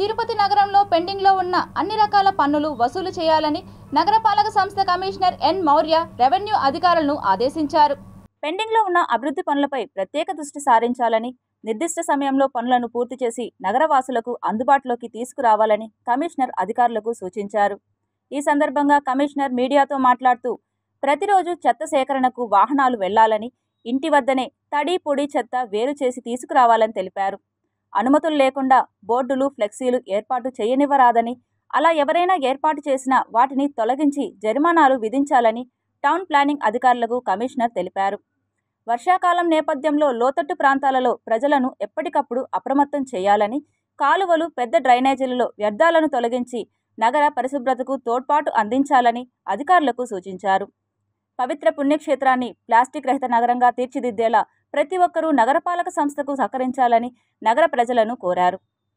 తిరుపతి నగరంలో పెండింగ్లో ఉన్న అన్ని రకాల పన్నులు వసూలు చేయాలని నగరపాలక సంస్థ కమిషనర్ ఎన్ మౌర్య రెవెన్యూ అధికారులను ఆదేశించారు పెండింగ్లో ఉన్న అభివృద్ధి పనులపై ప్రత్యేక దృష్టి సారించాలని నిర్దిష్ట సమయంలో పనులను పూర్తి చేసి నగరవాసులకు అందుబాటులోకి తీసుకురావాలని కమిషనర్ అధికారులకు సూచించారు ఈ సందర్భంగా కమిషనర్ మీడియాతో మాట్లాడుతూ ప్రతిరోజు చెత్త సేకరణకు వాహనాలు వెళ్లాలని ఇంటి వద్దనే తడి పొడి చెత్త వేరు చేసి తీసుకురావాలని తెలిపారు అనుమతులు లేకుండా బోర్డులు ఫ్లెక్సీలు ఏర్పాటు చేయనివ్వరాదని అలా ఎవరైనా ఏర్పాటు చేసినా వాటిని తొలగించి జరిమానాలు విధించాలని టౌన్ ప్లానింగ్ అధికారులకు కమిషనర్ తెలిపారు వర్షాకాలం నేపథ్యంలో లోతట్టు ప్రాంతాలలో ప్రజలను ఎప్పటికప్పుడు అప్రమత్తం చేయాలని కాలువలు పెద్ద డ్రైనేజీలలో వ్యర్థాలను తొలగించి నగర పరిశుభ్రతకు తోడ్పాటు అందించాలని అధికారులకు సూచించారు పవిత్ర పుణ్యక్షేత్రాన్ని ప్లాస్టిక్ రహిత నగరంగా తీర్చిదిద్దేలా ప్రతి ఒక్కరూ నగరపాలక సంస్థకు సహకరించాలని నగర ప్రజలను కోరారు